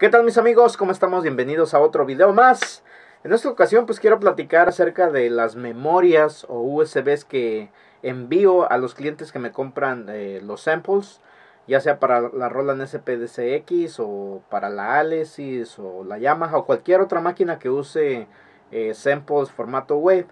¿Qué tal mis amigos? ¿Cómo estamos? Bienvenidos a otro video más. En esta ocasión pues quiero platicar acerca de las memorias o USBs que envío a los clientes que me compran eh, los samples, ya sea para la Roland SPDCX o para la Alesis o la Yamaha o cualquier otra máquina que use eh, samples formato web.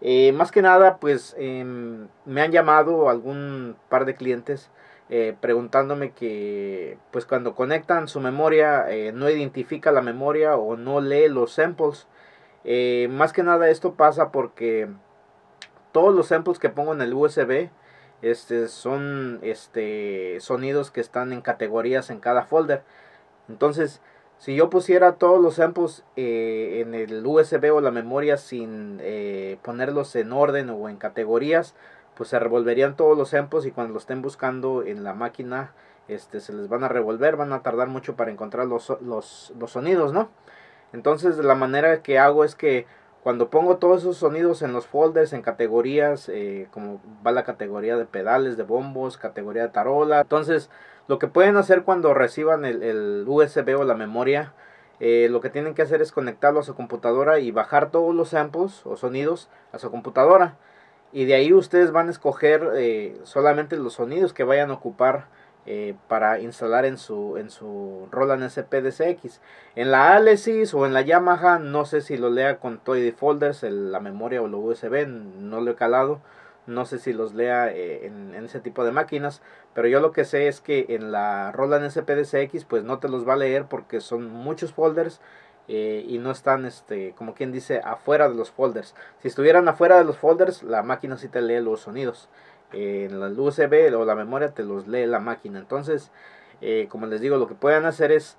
Eh, más que nada pues em, me han llamado algún par de clientes eh, preguntándome que pues cuando conectan su memoria eh, no identifica la memoria o no lee los samples. Eh, más que nada esto pasa porque todos los samples que pongo en el USB este, son este, sonidos que están en categorías en cada folder. Entonces, si yo pusiera todos los samples en el USB o la memoria sin ponerlos en orden o en categorías, pues se revolverían todos los samples y cuando lo estén buscando en la máquina, este, se les van a revolver, van a tardar mucho para encontrar los, sonidos, ¿no? Entonces la manera que hago es que cuando pongo todos esos sonidos en los folders, en categorías, eh, como va la categoría de pedales, de bombos, categoría de tarola. Entonces, lo que pueden hacer cuando reciban el, USB o la memoria, eh, lo que tienen que hacer es conectarlo a su computadora y bajar todos los samples o sonidos a su computadora y de ahí ustedes van a escoger eh, solamente los sonidos que vayan a ocupar eh, para instalar en su, en su Roland SPDCX. En la Alesis o en la Yamaha, no sé si lo lea con Toy Folders, la memoria o lo USB, no lo he calado. No sé si los lea eh, en, en, ese tipo de máquinas, pero yo lo que sé es que en la Roland SPDCX pues no te los va a leer porque son muchos folders eh, y no están, este, como quien dice, afuera de los folders. Si estuvieran afuera de los folders, la máquina si te lee los sonidos. en la USB o la memoria te los lee la máquina. Entonces, eh, como les digo, lo que pueden hacer es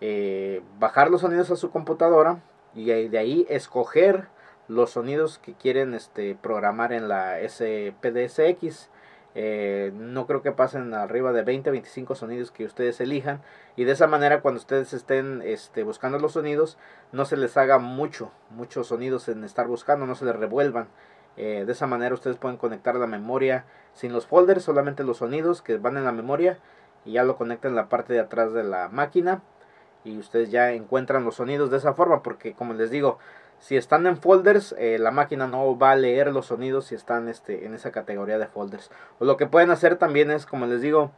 eh, bajar los sonidos a su computadora y de ahí escoger los sonidos que quieren este, programar en la SPDSX. Eh, no creo que pasen arriba de 20 25 sonidos que ustedes elijan. Y de esa manera cuando ustedes estén este, buscando los sonidos, no se les haga mucho, muchos sonidos en estar buscando, no se les revuelvan. Eh, de esa manera ustedes pueden conectar la memoria sin los folders, solamente los sonidos que van en la memoria y ya lo conectan en la parte de atrás de la máquina y ustedes ya encuentran los sonidos de esa forma porque como les digo, si están en folders, eh, la máquina no va a leer los sonidos si están este, en esa categoría de folders. O lo que pueden hacer también es, como les digo,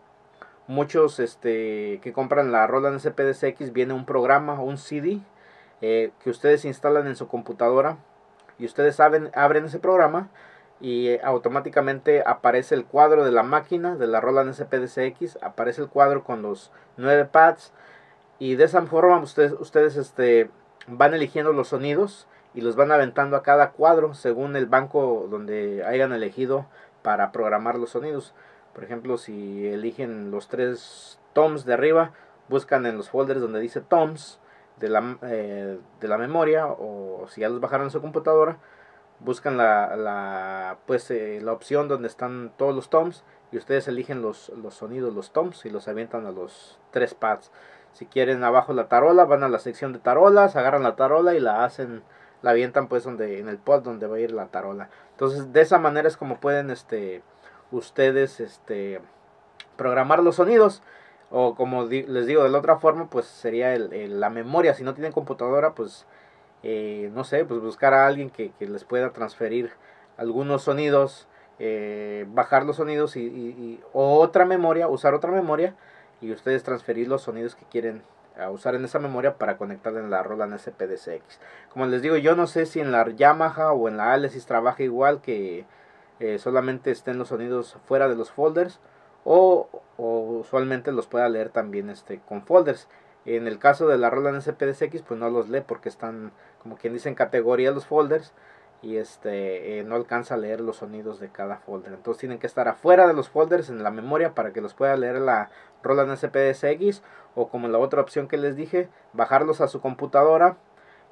muchos este, que compran la Roland SPDCX viene un programa un CD eh, que ustedes instalan en su computadora y ustedes saben, abren ese programa y eh, automáticamente aparece el cuadro de la máquina de la Roland SPDCX, aparece el cuadro con los nueve pads y de esa forma ustedes, ustedes este, van eligiendo los sonidos y los van aventando a cada cuadro según el banco donde hayan elegido para programar los sonidos. Por ejemplo, si eligen los tres toms de arriba, buscan en los folders donde dice toms de la, eh, memoria o si ya los bajaron su computadora, buscan la, pues, eh, la opción donde están todos los toms y ustedes eligen los, los sonidos, los toms y los avientan a los tres pads. Si quieren abajo la tarola, van a la sección de tarolas, agarran la tarola y la hacen, la avientan pues donde, en el pod donde va a ir la tarola. Entonces de esa manera es como pueden este, ustedes este, programar los sonidos. O como les digo, de la otra forma, pues sería el, la memoria. Si no tienen computadora, pues eh, no sé, pues buscar a alguien que, les pueda transferir algunos sonidos, eh, bajar los sonidos y, otra memoria, usar otra memoria y ustedes transferir los sonidos que quieren a usar en esa memoria para conectar en la Roland SPDCX. Como les digo, yo no sé si en la Yamaha o en la Alesis trabaja igual que eh, solamente estén los sonidos fuera de los folders o, usualmente los pueda leer también este, con folders. En el caso de la Roland SPDCX pues no los lee porque están como quien dice en categoría los folders y este eh, no alcanza a leer los sonidos de cada folder. Entonces tienen que estar afuera de los folders en la memoria para que los pueda leer la Roland SPSX o como la otra opción que les dije, bajarlos a su computadora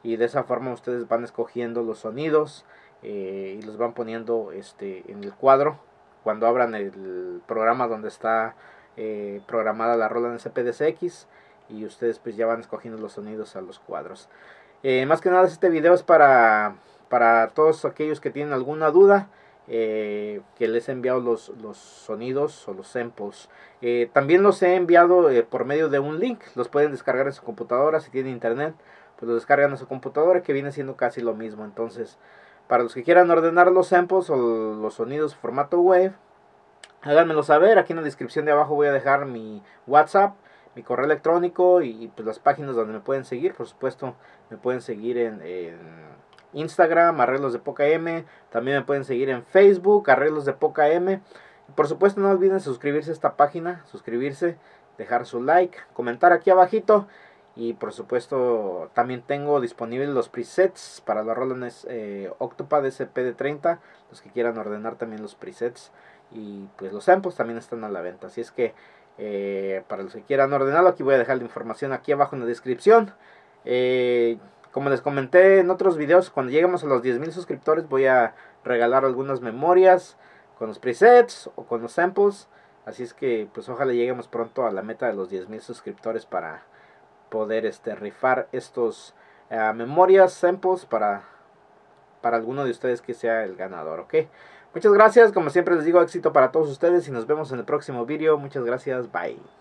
y de esa forma ustedes van escogiendo los sonidos eh, y los van poniendo este en el cuadro cuando abran el programa donde está eh, programada la Roland SPDCX y ustedes pues ya van escogiendo los sonidos a los cuadros. más que nada este video es para para todos aquellos que tienen alguna duda, eh, que les he enviado los, los, sonidos o los samples. Eh, también los he enviado eh, por medio de un link. Los pueden descargar en su computadora. Si tienen internet, pues los descargan en su computadora, que viene siendo casi lo mismo. Entonces, para los que quieran ordenar los samples o los sonidos formato wave, háganmelo saber. Aquí en la descripción de abajo voy a dejar mi WhatsApp mi correo electrónico y, pues las páginas donde me pueden seguir. Por supuesto, me pueden seguir en, en Instagram, Arreglos de Poca M. También me pueden seguir en Facebook, Arreglos de Poca M. Por supuesto, no olviden suscribirse a esta página, suscribirse, dejar su like, comentar aquí abajito. Y por supuesto, también tengo disponibles los presets para los Roland eh, Octopad de 30 los que quieran ordenar también los presets. Y pues los samples también están a la venta. Así es que eh, para los que quieran ordenarlo, aquí voy a dejar la información aquí abajo en la descripción. Eh, como les comenté en otros videos, cuando lleguemos a los 10.000 suscriptores voy a regalar algunas memorias con los presets o con los samples. Así es que pues ojalá lleguemos pronto a la meta de los 10.000 suscriptores para poder este, rifar estos eh, memorias, samples para, para alguno de ustedes que sea el ganador, Muchas gracias, como siempre les digo, éxito para todos ustedes y nos vemos en el próximo video. Muchas gracias, bye.